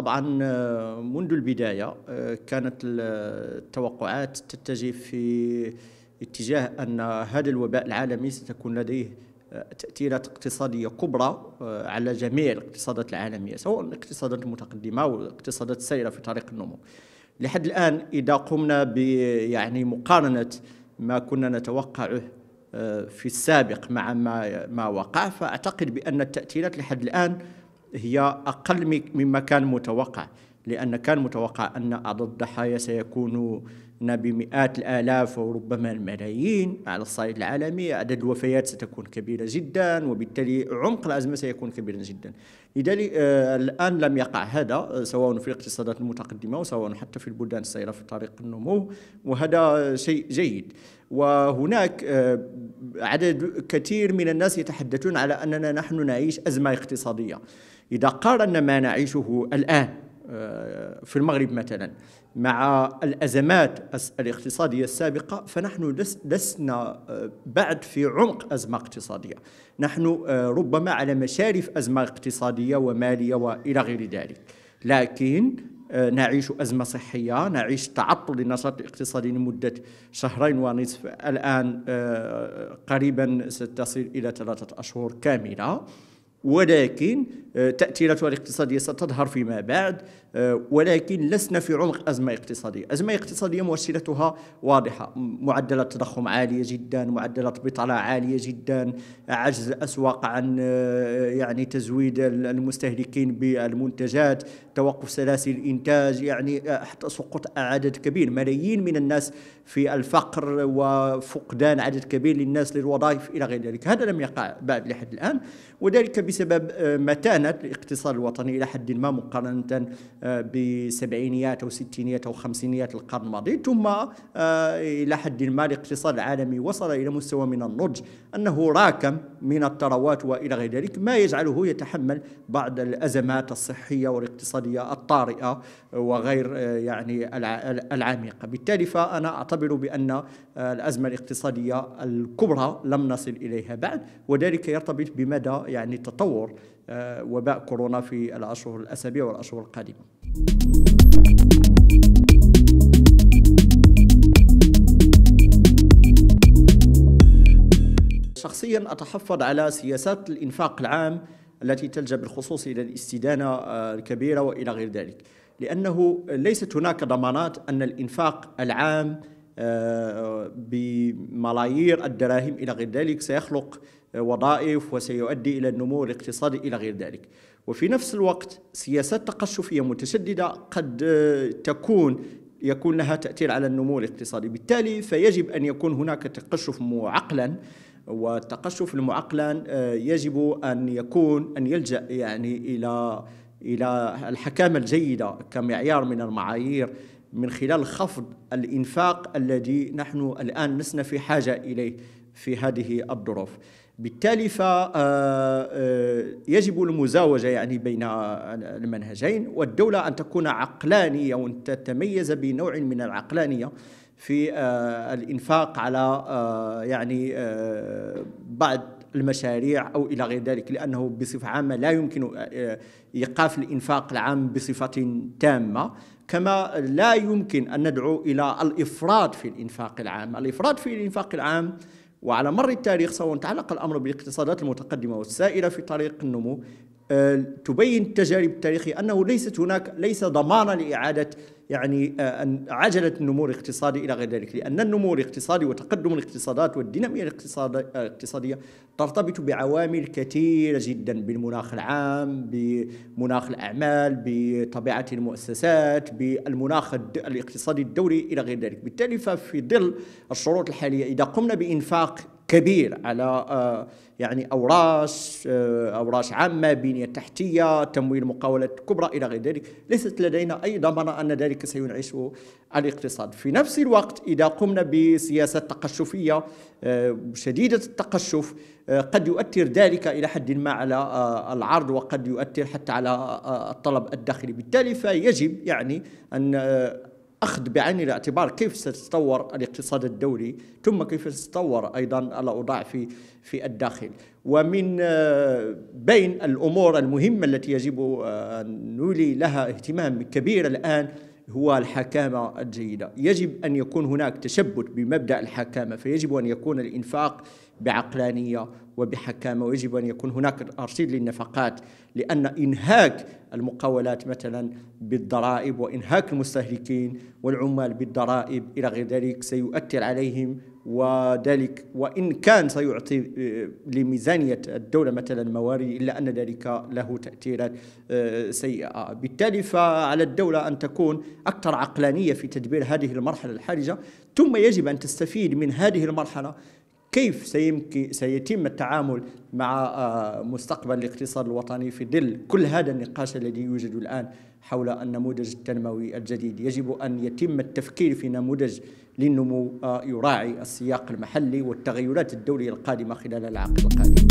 طبعا آه، منذ البداية آه، كانت التوقعات تتجه في اتجاه أن هذا الوباء العالمي ستكون لديه آه، تأثيرات اقتصادية كبرى على جميع الاقتصادات العالمية سواء الاقتصادات المتقدمة أو الاقتصادات السيرة في طريق النمو لحد الآن إذا قمنا ب يعني مقارنة ما كنا نتوقعه في السابق مع ما ما وقع فأعتقد بأن التأثيرات لحد الآن هي أقل مما كان متوقع لأن كان متوقع أن عدد الضحايا سيكون بمئات الآلاف وربما الملايين على الصعيد العالمي عدد الوفيات ستكون كبيرة جدا وبالتالي عمق الأزمة سيكون كبيرا جدا لذلك آه الآن لم يقع هذا آه، سواء في الاقتصادات المتقدمة وسواء حتى في البلدان السيرة في طريق النمو وهذا شيء جيد وهناك آه عدد كثير من الناس يتحدثون على أننا نحن نعيش أزمة اقتصادية إذا قارنا ما نعيشه الآن آه، في المغرب مثلا مع الأزمات الاقتصادية السابقة فنحن لسنا آه، بعد في عمق أزمة اقتصادية نحن آه، ربما على مشارف أزمة اقتصادية ومالية وإلى غير ذلك لكن نعيش أزمة صحية نعيش تعطل للنشاط الاقتصادي لمدة شهرين ونصف الآن قريبا ستصل إلى ثلاثة أشهر كاملة ولكن آه، تأثيراتها الاقتصادية ستظهر فيما بعد آه، ولكن لسنا في عمق أزمة اقتصادية أزمة اقتصادية مؤشراتها واضحة معدلات تضخم عالية جدا معدلات بطالة عالية جدا عجز الأسواق عن آه، يعني تزويد المستهلكين بالمنتجات توقف سلاسل الإنتاج يعني حتى سقوط عدد كبير ملايين من الناس في الفقر وفقدان عدد كبير للناس للوظائف إلى غير ذلك هذا لم يقع بعد لحد الآن وذلك بسبب آه، متانة الاقتصاد الوطني إلى حد ما مقارنة آه، بسبعينيات أو ستينيات أو خمسينيات القرن الماضي ثم آه، إلى حد ما الاقتصاد العالمي وصل إلى مستوى من النضج أنه راكم من الثروات وإلى غير ذلك ما يجعله يتحمل بعض الأزمات الصحية والاقتصادية الطارئة وغير يعني العميقة بالتالي فأنا أعتبر بأن الأزمة الاقتصادية الكبرى لم نصل إليها بعد وذلك يرتبط بمدى يعني تطور آه، وباء كورونا في الأشهر الأسابيع والأشهر القادمة شخصيا أتحفظ على سياسات الإنفاق العام التي تلجأ بالخصوص إلى الاستدانة آه، الكبيرة وإلى غير ذلك لأنه ليست هناك ضمانات أن الإنفاق العام آه، بملايير الدراهم إلى غير ذلك سيخلق وظائف وسيؤدي إلى النمو الاقتصادي إلى غير ذلك وفي نفس الوقت سياسات تقشفية متشددة قد آه، تكون يكون لها تأثير على النمو الاقتصادي بالتالي فيجب أن يكون هناك تقشف معقلا والتقشف المعقلن آه، يجب أن يكون أن يلجأ يعني إلى إلى الحكامة الجيدة كمعيار من المعايير من خلال خفض الإنفاق الذي نحن الآن لسنا في حاجة إليه في هذه الظروف بالتالي فيجب آه، آه، المزاوجة يعني بين آه، المنهجين والدولة أن تكون عقلانية وأن تتميز بنوع من العقلانية في الإنفاق على يعني بعض المشاريع أو إلى غير ذلك لأنه بصفة عامة لا يمكن آه، إيقاف الإنفاق العام بصفة تامة كما لا يمكن أن ندعو إلى الإفراط في الإنفاق العام الإفراط في الإنفاق العام وعلى مر التاريخ سواء تعلق الأمر بالاقتصادات المتقدمة والسائله في طريق النمو تبين التجارب التاريخية أنه ليست هناك ليس ضمانا لإعادة يعني آه، عجلة النمو الاقتصادي إلى غير ذلك لأن النمو الاقتصادي وتقدم الاقتصادات والدينامية الاقتصادية ترتبط بعوامل كثيرة جدا بالمناخ العام بمناخ الأعمال بطبيعة المؤسسات بالمناخ الاقتصادي الدولي إلى غير ذلك بالتالي ففي ظل الشروط الحالية إذا قمنا بإنفاق كبير على آه، يعني اوراس آه، اوراس عامه بنيه تحتيه تمويل مقاولات كبرى الى غير ذلك ليست لدينا اي ضمان ان ذلك سينعش الاقتصاد في نفس الوقت اذا قمنا بسياسه تقشفيه آه، شديده التقشف قد يؤثر ذلك الى حد ما على العرض وقد يؤثر حتى على الطلب الداخلي بالتالي فيجب يعني ان أخذ بعين الاعتبار كيف ستتطور الاقتصاد الدولي ثم كيف ستتطور أيضا الأوضاع في في الداخل ومن آه، بين الأمور المهمة التي يجب آه، أن نولي لها اهتمام كبير الآن هو الحكامة الجيدة يجب أن يكون هناك تشبت بمبدأ الحكامة فيجب أن يكون الإنفاق بعقلانية وبحكامة ويجب أن يكون هناك ترصيد للنفقات لأن إنهاك المقاولات مثلا بالضرائب وإنهاك المستهلكين والعمال بالضرائب إلى غير ذلك سيؤثر عليهم وذلك وإن كان سيعطي آه، لميزانية الدولة مثلا موارد إلا أن ذلك له تأثيرات آه، سيئة بالتالي فعلى الدولة أن تكون أكثر عقلانية في تدبير هذه المرحلة الحرجة ثم يجب أن تستفيد من هذه المرحلة كيف سيمكن سيتم التعامل مع آه، مستقبل الاقتصاد الوطني في ظل كل هذا النقاش الذي يوجد الآن حول النموذج التنموي الجديد يجب أن يتم التفكير في نموذج للنمو آه، يراعي السياق المحلي والتغيرات الدولية القادمة خلال العقد القادم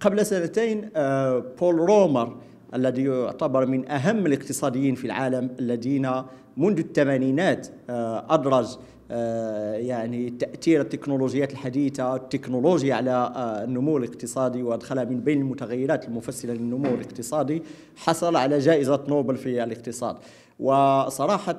قبل سنتين آه، بول رومر الذي يعتبر من أهم الاقتصاديين في العالم الذين منذ الثمانينات آه، أدرج آه، يعني تأثير التكنولوجيات الحديثة التكنولوجيا على آه، النمو الاقتصادي وأدخلها من بين المتغيرات المفسرة للنمو الاقتصادي حصل على جائزة نوبل في الاقتصاد وصراحة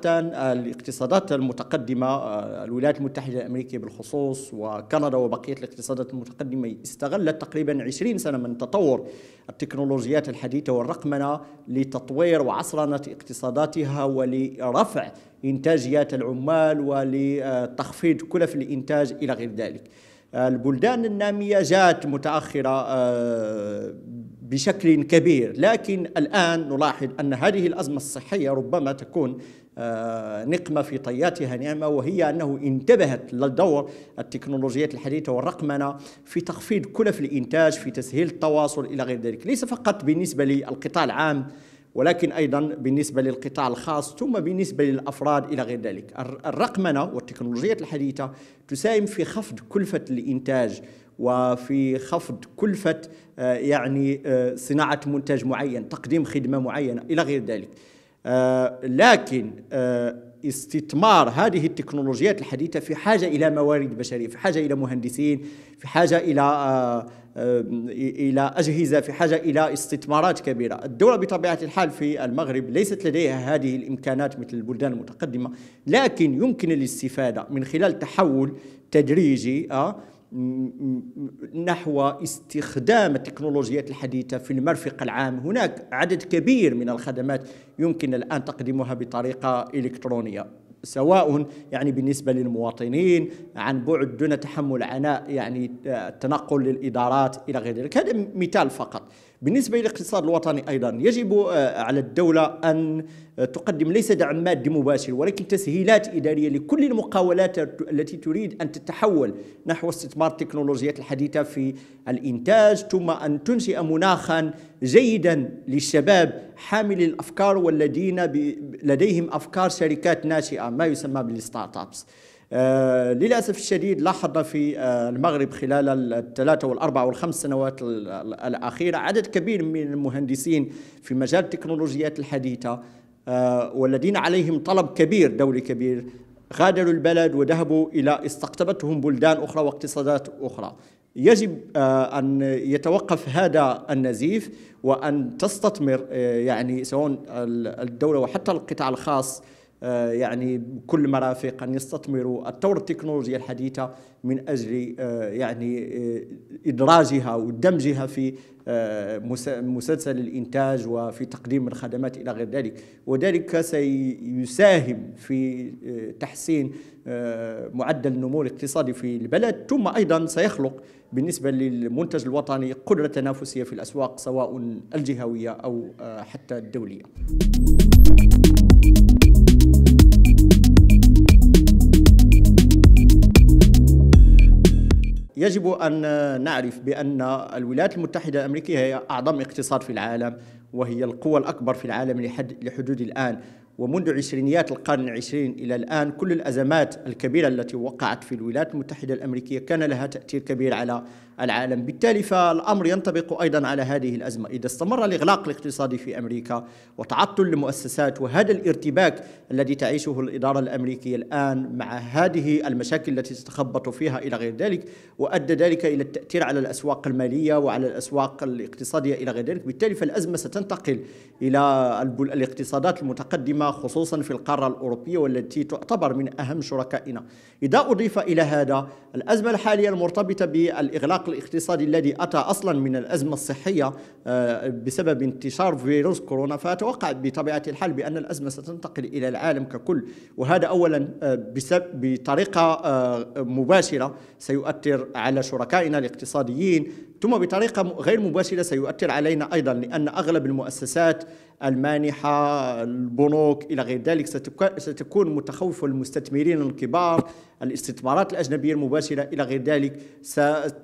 الاقتصادات المتقدمة آه، الولايات المتحدة الأمريكية بالخصوص وكندا وبقية الاقتصادات المتقدمة استغلت تقريبا 20 سنة من تطور التكنولوجيات الحديثة والرقمنة لتطوير وعصرنة اقتصاداتها ولرفع إنتاجيات العمال ولتخفيض كلف الإنتاج إلى غير ذلك آه، البلدان النامية جاءت متأخرة آه، بشكل كبير لكن الآن نلاحظ أن هذه الأزمة الصحية ربما تكون آه، نقمة في طياتها نعمة وهي أنه انتبهت لدور التكنولوجيات الحديثة والرقمنة في تخفيض كلف الإنتاج في تسهيل التواصل إلى غير ذلك ليس فقط بالنسبة للقطاع العام ولكن ايضا بالنسبه للقطاع الخاص ثم بالنسبه للافراد الى غير ذلك الرقمنه والتكنولوجيات الحديثه تساهم في خفض كلفه الانتاج وفي خفض كلفة آه، يعني آه، صناعة منتج معين تقديم خدمة معينة إلى غير ذلك آه، لكن استثمار هذه التكنولوجيات الحديثة في حاجة إلى موارد بشرية في حاجة إلى مهندسين في حاجة إلى إلى أجهزة في حاجة إلى استثمارات كبيرة الدولة بطبيعة الحال في المغرب ليست لديها هذه الإمكانات مثل البلدان المتقدمة لكن يمكن الاستفادة من خلال تحول تدريجي نحو استخدام التكنولوجيات الحديثة في المرفق العام هناك عدد كبير من الخدمات يمكن الآن تقديمها بطريقة إلكترونية سواء يعني بالنسبة للمواطنين عن بعد دون تحمل عناء يعني التنقل آه، للإدارات إلى غير ذلك هذا مثال فقط بالنسبة للاقتصاد الوطني أيضا يجب آه، على الدولة أن تقدم ليس دعم مادي مباشر ولكن تسهيلات إدارية لكل المقاولات التي تريد أن تتحول نحو استثمار التكنولوجيات الحديثة في الإنتاج ثم أن تنشئ مناخا جيدا للشباب حامل الأفكار والذين لديهم أفكار شركات ناشئة ما يسمى بالستارت أبس آه، للأسف الشديد لاحظنا في آه، المغرب خلال الثلاثة والأربع والخمس سنوات الأخيرة عدد كبير من المهندسين في مجال التكنولوجيات الحديثة آه، والذين عليهم طلب كبير دولي كبير غادروا البلد وذهبوا إلى استقطبتهم بلدان أخرى واقتصادات أخرى يجب أن يتوقف هذا النزيف وأن تستثمر يعني سواء الدولة وحتى القطاع الخاص آه، يعني كل مرافق أن يستثمروا الثورة التكنولوجيا الحديثة من أجل آه، يعني آه، إدراجها ودمجها في مسلسل الإنتاج وفي تقديم الخدمات إلى غير ذلك وذلك سيساهم في تحسين معدل النمو الاقتصادي في البلد ثم أيضا سيخلق بالنسبة للمنتج الوطني قدرة تنافسية في الأسواق سواء الجهوية أو حتى الدولية يجب أن نعرف بأن الولايات المتحدة الأمريكية هي أعظم اقتصاد في العالم وهي القوة الأكبر في العالم لحد لحدود الآن ومنذ عشرينيات القرن العشرين إلى الآن كل الأزمات الكبيرة التي وقعت في الولايات المتحدة الأمريكية كان لها تأثير كبير على العالم بالتالي فالأمر ينطبق أيضا على هذه الأزمة إذا استمر الإغلاق الاقتصادي في أمريكا وتعطل المؤسسات وهذا الارتباك الذي تعيشه الإدارة الأمريكية الآن مع هذه المشاكل التي تتخبط فيها إلى غير ذلك وأدى ذلك إلى التأثير على الأسواق المالية وعلى الأسواق الاقتصادية إلى غير ذلك بالتالي فالأزمة ستنتقل إلى الاقتصادات المتقدمة خصوصا في القارة الأوروبية والتي تعتبر من أهم شركائنا إذا أضيف إلى هذا الأزمة الحالية المرتبطة بالإغلاق الاقتصادي الذي أتى أصلا من الأزمة الصحية آه، بسبب انتشار فيروس كورونا فأتوقع بطبيعة الحال بأن الأزمة ستنتقل إلى العالم ككل وهذا أولا آه، بطريقة آه، مباشرة سيؤثر على شركائنا الاقتصاديين ثم بطريقة غير مباشرة سيؤثر علينا أيضا لأن أغلب المؤسسات المانحة البنوك إلى غير ذلك ستكون متخوفة المستثمرين الكبار الاستثمارات الأجنبية المباشرة إلى غير ذلك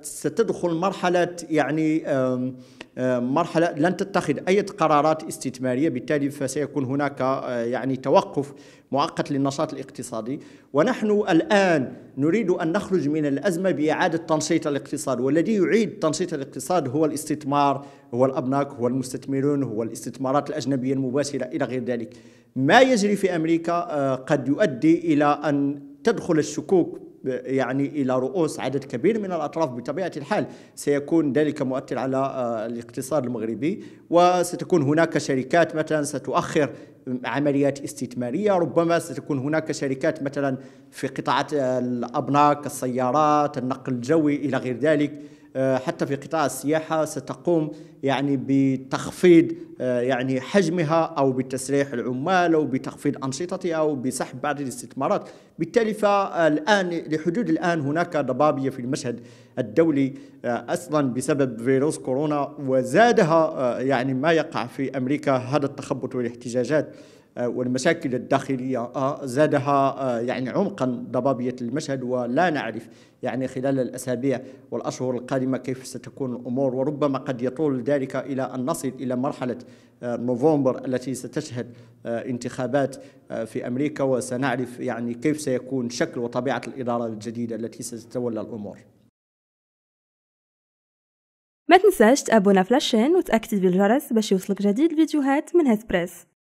ستدخل مرحلة يعني مرحلة لن تتخذ أي قرارات استثمارية بالتالي فسيكون هناك آه، يعني توقف مؤقت للنشاط الاقتصادي ونحن الآن نريد أن نخرج من الأزمة بإعادة تنشيط الاقتصاد والذي يعيد تنشيط الاقتصاد هو الاستثمار هو الأبناك هو المستثمرون هو الاستثمارات الأجنبية المباشرة إلى غير ذلك ما يجري في أمريكا آه، قد يؤدي إلى أن تدخل الشكوك يعني الى رؤوس عدد كبير من الاطراف بطبيعه الحال سيكون ذلك مؤثر على آه، الاقتصاد المغربي وستكون هناك شركات مثلا ستؤخر عمليات استثماريه ربما ستكون هناك شركات مثلا في قطاعات آه، الابناك السيارات النقل الجوي الى غير ذلك آه، حتى في قطاع السياحه ستقوم يعني بتخفيض آه، يعني حجمها او بتسريح العمال او بتخفيض انشطتها او بسحب بعض الاستثمارات بالتالي فالان لحدود الان هناك ضبابيه في المشهد الدولي آه، اصلا بسبب فيروس كورونا وزادها يعني ما يقع في امريكا هذا التخبط والاحتجاجات آه، والمشاكل الداخلية آه، زادها آه، يعني عمقا ضبابية المشهد ولا نعرف يعني خلال الأسابيع والأشهر القادمة كيف ستكون الأمور وربما قد يطول ذلك إلى أن نصل إلى مرحلة نوفمبر التي ستشهد انتخابات في أمريكا وسنعرف يعني كيف سيكون شكل وطبيعة الإدارة الجديدة التي ستتولى الأمور ما تنساش تابونا فلاشين وتأكد بالجرس باش يوصلك جديد الفيديوهات من هسبريس